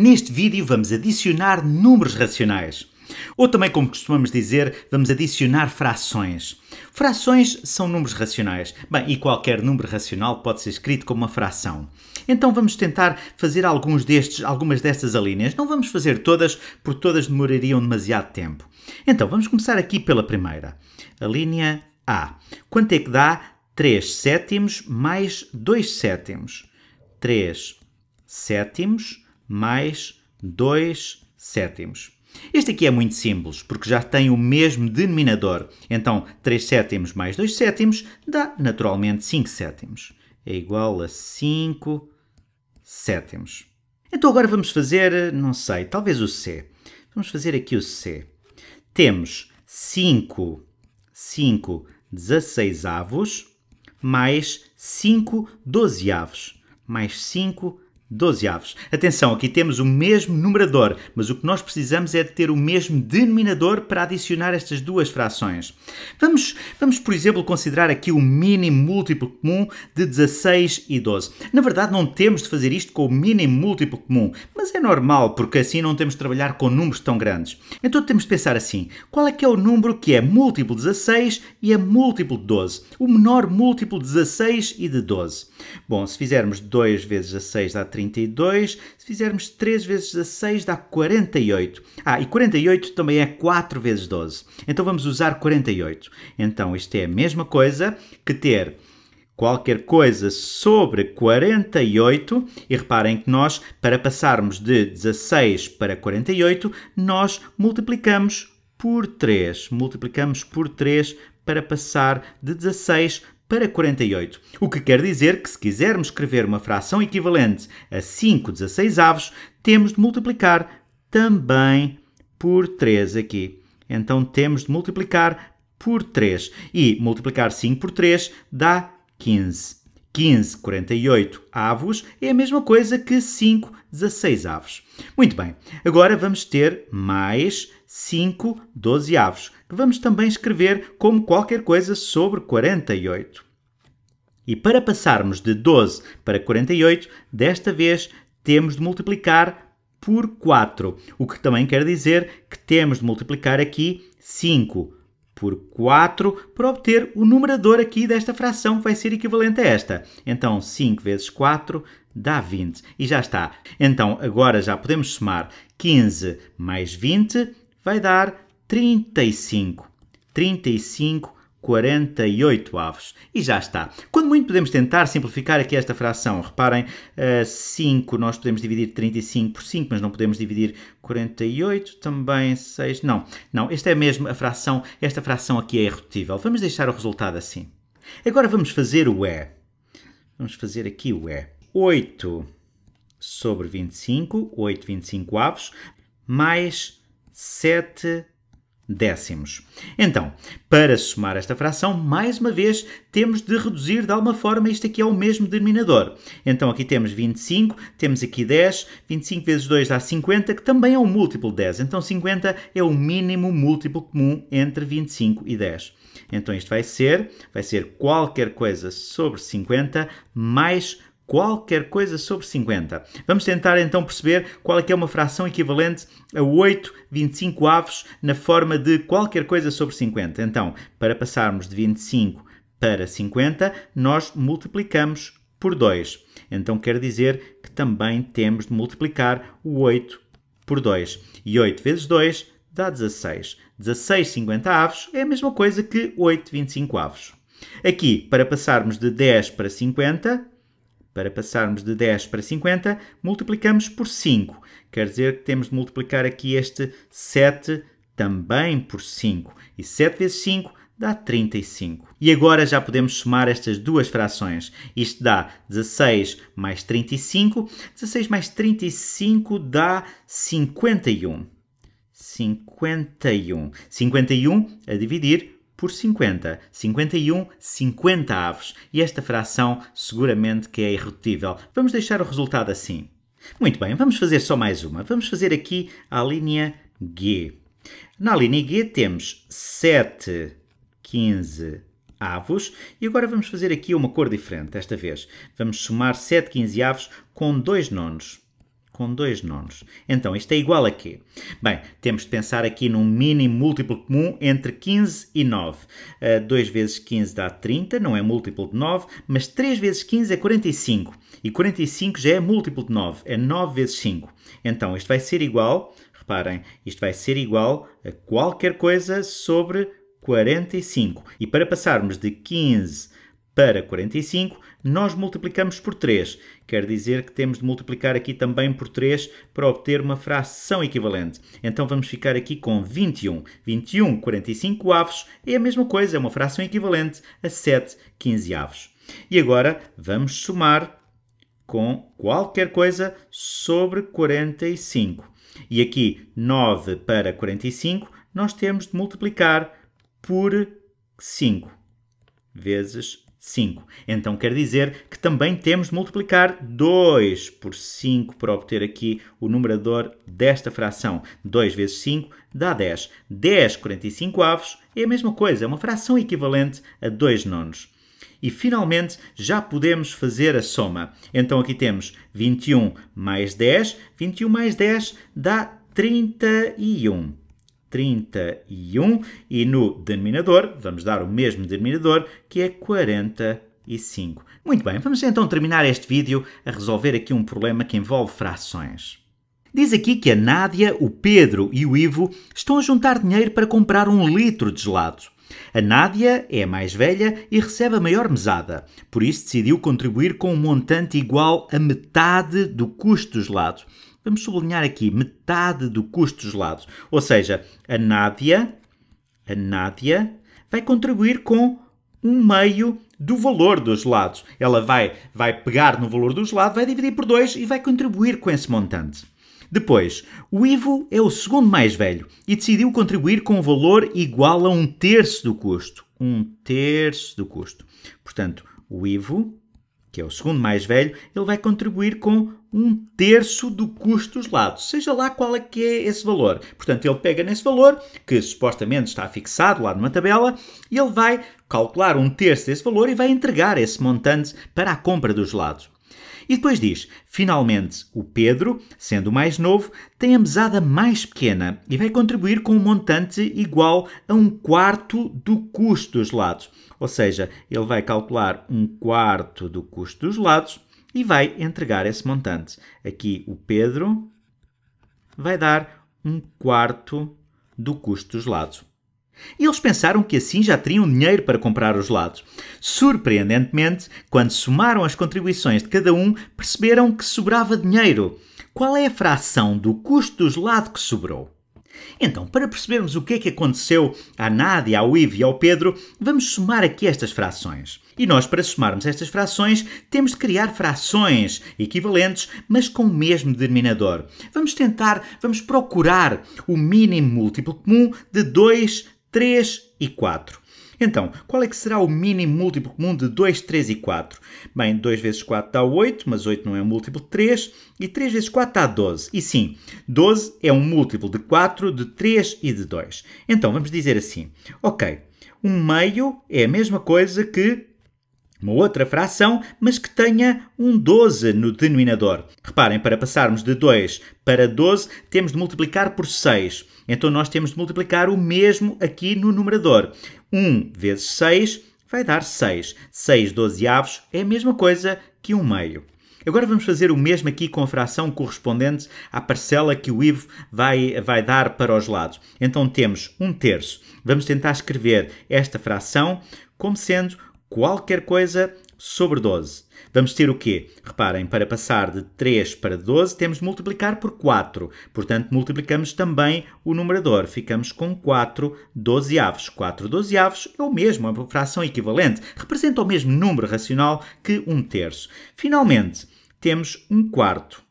Neste vídeo vamos adicionar números racionais. Ou também, como costumamos dizer, vamos adicionar frações. Frações são números racionais. Bem, e qualquer número racional pode ser escrito como uma fração. Então vamos tentar fazer alguns destes, algumas destas alíneas. Não vamos fazer todas, porque todas demorariam demasiado tempo. Então vamos começar aqui pela primeira. A linha A. Quanto é que dá 3 sétimos mais 2 sétimos? 3 sétimos mais 2 sétimos. Este aqui é muito simples, porque já tem o mesmo denominador. Então, 3 sétimos mais 2 sétimos dá, naturalmente, 5 sétimos. É igual a 5 sétimos. Então agora vamos fazer, não sei, talvez o C. Vamos fazer aqui o C. Temos 5, 5 16 avos mais 5 12 avos mais 5 12 avos. Atenção, aqui temos o mesmo numerador, mas o que nós precisamos é de ter o mesmo denominador para adicionar estas duas frações. Vamos, vamos por exemplo, considerar aqui o mínimo múltiplo comum de 16 e 12. Na verdade, não temos de fazer isto com o mínimo múltiplo comum, mas é normal, porque assim não temos de trabalhar com números tão grandes. Então temos de pensar assim, qual é que é o número que é múltiplo de 16 e é múltiplo de 12? O menor múltiplo de 16 e de 12. Bom, se fizermos 2 vezes 16 dá 3, 32. Se fizermos 3 vezes 16 dá 48. Ah, e 48 também é 4 vezes 12. Então vamos usar 48. Então isto é a mesma coisa que ter qualquer coisa sobre 48. E reparem que nós, para passarmos de 16 para 48, nós multiplicamos por 3. Multiplicamos por 3 para passar de 16 para 48 para 48, o que quer dizer que se quisermos escrever uma fração equivalente a 5 16 avos, temos de multiplicar também por 3 aqui. Então temos de multiplicar por 3 e multiplicar 5 por 3 dá 15. 15, 48 avos é a mesma coisa que 5, 16 avos. Muito bem, agora vamos ter mais 5, 12 avos, que vamos também escrever como qualquer coisa sobre 48. E para passarmos de 12 para 48, desta vez temos de multiplicar por 4, o que também quer dizer que temos de multiplicar aqui 5 por 4 para obter o numerador aqui desta fração que vai ser equivalente a esta. Então, 5 vezes 4 dá 20. E já está. Então, agora já podemos somar 15 mais 20 vai dar 35. 35 48 avos. E já está. Quando muito podemos tentar simplificar aqui esta fração. Reparem, 5 eh, nós podemos dividir 35 por 5, mas não podemos dividir 48, também 6. Não, não, esta é mesmo a fração, esta fração aqui é irredutível. Vamos deixar o resultado assim. Agora vamos fazer o E. Vamos fazer aqui o E. 8 sobre 25, 8 25 avos, mais 7 décimos. Então, para somar esta fração, mais uma vez, temos de reduzir de alguma forma isto aqui é o mesmo denominador. Então aqui temos 25, temos aqui 10, 25 vezes 2 dá 50, que também é um múltiplo de 10. Então 50 é o mínimo múltiplo comum entre 25 e 10. Então isto vai ser, vai ser qualquer coisa sobre 50 mais qualquer coisa sobre 50. Vamos tentar então perceber qual é que é uma fração equivalente a 8 25 avos na forma de qualquer coisa sobre 50. Então, para passarmos de 25 para 50, nós multiplicamos por 2. Então quer dizer que também temos de multiplicar o 8 por 2. E 8 vezes 2 dá 16. 16 50 avos é a mesma coisa que 8 25 avos. Aqui, para passarmos de 10 para 50, para passarmos de 10 para 50, multiplicamos por 5. Quer dizer que temos de multiplicar aqui este 7 também por 5. E 7 vezes 5 dá 35. E agora já podemos somar estas duas frações. Isto dá 16 mais 35. 16 mais 35 dá 51. 51. 51 a dividir por 50. 51, 50 avos. E esta fração seguramente que é irredutível. Vamos deixar o resultado assim. Muito bem, vamos fazer só mais uma. Vamos fazer aqui a linha G. Na linha G temos 7, 15 avos. E agora vamos fazer aqui uma cor diferente, desta vez. Vamos somar 7 15 avos com 2 nonos com dois nonos. Então, isto é igual a quê? Bem, temos de pensar aqui num mínimo múltiplo comum entre 15 e 9. Uh, 2 vezes 15 dá 30, não é múltiplo de 9, mas 3 vezes 15 é 45. E 45 já é múltiplo de 9, é 9 vezes 5. Então, isto vai ser igual, reparem, isto vai ser igual a qualquer coisa sobre 45. E para passarmos de 15 para 45, nós multiplicamos por 3. Quer dizer que temos de multiplicar aqui também por 3 para obter uma fração equivalente. Então vamos ficar aqui com 21. 21, 45 avos é a mesma coisa, é uma fração equivalente a 7, 15 avos. E agora vamos somar com qualquer coisa sobre 45. E aqui 9 para 45 nós temos de multiplicar por 5 vezes 5. Então quer dizer que também temos de multiplicar 2 por 5 para obter aqui o numerador desta fração. 2 vezes 5 dá 10. 10, 45 avos é a mesma coisa, é uma fração equivalente a 2 nonos. E finalmente já podemos fazer a soma. Então aqui temos 21 mais 10, 21 mais 10 dá 31. 31 e no denominador, vamos dar o mesmo denominador, que é 45. Muito bem, vamos então terminar este vídeo a resolver aqui um problema que envolve frações. Diz aqui que a Nádia, o Pedro e o Ivo estão a juntar dinheiro para comprar um litro de gelado. A Nádia é a mais velha e recebe a maior mesada, por isso decidiu contribuir com um montante igual a metade do custo do gelado vamos sublinhar aqui metade do custo dos lados. Ou seja, a Nádia, a Nádia vai contribuir com um meio do valor dos lados. Ela vai, vai pegar no valor dos lados, vai dividir por dois e vai contribuir com esse montante. Depois, o Ivo é o segundo mais velho e decidiu contribuir com um valor igual a um terço do custo. Um terço do custo. Portanto, o Ivo que é o segundo mais velho, ele vai contribuir com um terço do custo dos lados, seja lá qual é que é esse valor. Portanto, ele pega nesse valor, que supostamente está fixado lá numa tabela, e ele vai calcular um terço desse valor e vai entregar esse montante para a compra dos lados. E depois diz: finalmente, o Pedro, sendo o mais novo, tem a mesada mais pequena e vai contribuir com um montante igual a um quarto do custo dos lados. Ou seja, ele vai calcular um quarto do custo dos lados e vai entregar esse montante. Aqui o Pedro vai dar um quarto do custo dos lados eles pensaram que assim já teriam dinheiro para comprar os lados. Surpreendentemente, quando somaram as contribuições de cada um, perceberam que sobrava dinheiro. Qual é a fração do custo dos lados que sobrou? Então, para percebermos o que é que aconteceu à Nádia, ao Ivo e ao Pedro, vamos somar aqui estas frações. E nós, para somarmos estas frações, temos de criar frações equivalentes, mas com o mesmo denominador. Vamos tentar, vamos procurar o mínimo múltiplo comum de dois 3 e 4. Então, qual é que será o mínimo múltiplo comum de 2, 3 e 4? Bem, 2 vezes 4 dá 8, mas 8 não é um múltiplo de 3. E 3 vezes 4 dá 12. E sim, 12 é um múltiplo de 4, de 3 e de 2. Então, vamos dizer assim. Ok, um meio é a mesma coisa que uma outra fração, mas que tenha um 12 no denominador. Reparem, para passarmos de 2 para 12, temos de multiplicar por 6. Então nós temos de multiplicar o mesmo aqui no numerador. 1 vezes 6 vai dar 6. 6 dozeavos é a mesma coisa que 1 meio. Agora vamos fazer o mesmo aqui com a fração correspondente à parcela que o Ivo vai, vai dar para os lados. Então temos 1 terço. Vamos tentar escrever esta fração como sendo qualquer coisa sobre 12. Vamos ter o quê? Reparem, para passar de 3 para 12, temos de multiplicar por 4. Portanto, multiplicamos também o numerador. Ficamos com 4 dozeavos. 4 dozeavos é o mesmo, é uma fração equivalente. Representa o mesmo número racional que 1 um terço. Finalmente, temos 1 um quarto,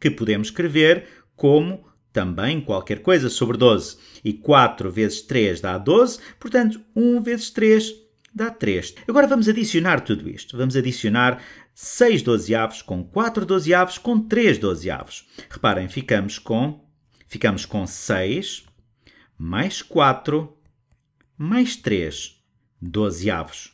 que podemos escrever como também qualquer coisa sobre 12. E 4 vezes 3 dá 12, portanto, 1 vezes 3 dá 3. Agora vamos adicionar tudo isto. Vamos adicionar 6 dozeavos com 4 dozeavos com 3 dozeavos. Reparem, ficamos com, ficamos com 6 mais 4 mais 3 dozeavos.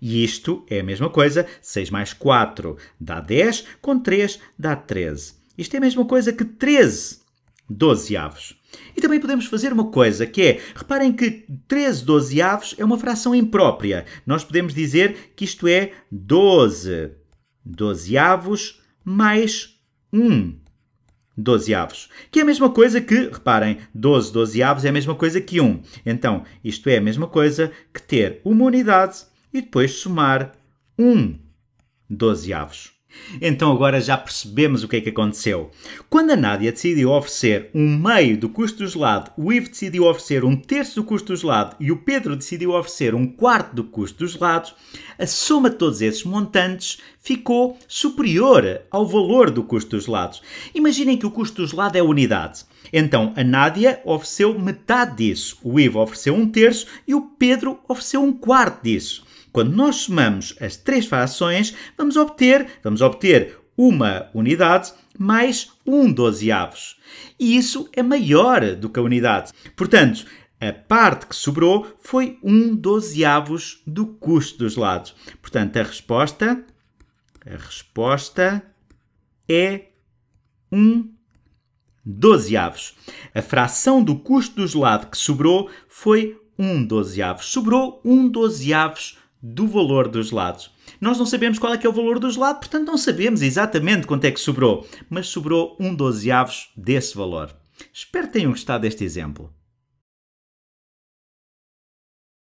E isto é a mesma coisa, 6 mais 4 dá 10, com 3 dá 13. Isto é a mesma coisa que 13 dozeavos. E também podemos fazer uma coisa que é, reparem que 13 dozeavos é uma fração imprópria. Nós podemos dizer que isto é 12 dozeavos mais 1 dozeavos. Que é a mesma coisa que, reparem, 12 dozeavos é a mesma coisa que 1. Então, isto é a mesma coisa que ter uma unidade e depois somar 1 dozeavos. Então agora já percebemos o que é que aconteceu. Quando a Nádia decidiu oferecer um meio do custo do gelado, o Ivo decidiu oferecer um terço do custo do gelado e o Pedro decidiu oferecer um quarto do custo dos gelados, a soma de todos esses montantes ficou superior ao valor do custo dos gelados. Imaginem que o custo do gelado é unidade. Então a Nádia ofereceu metade disso, o Ivo ofereceu um terço e o Pedro ofereceu um quarto disso. Quando nós somamos as três frações, vamos obter, vamos obter uma unidade mais um dozeavos. E isso é maior do que a unidade. Portanto, a parte que sobrou foi um dozeavos do custo dos lados. Portanto, a resposta, a resposta é um dozeavos. A fração do custo dos lados que sobrou foi um dozeavos. Sobrou um dozeavos do valor do gelado. Nós não sabemos qual é que é o valor do gelado, portanto não sabemos exatamente quanto é que sobrou, mas sobrou um dozeavos desse valor. Espero que tenham gostado deste exemplo.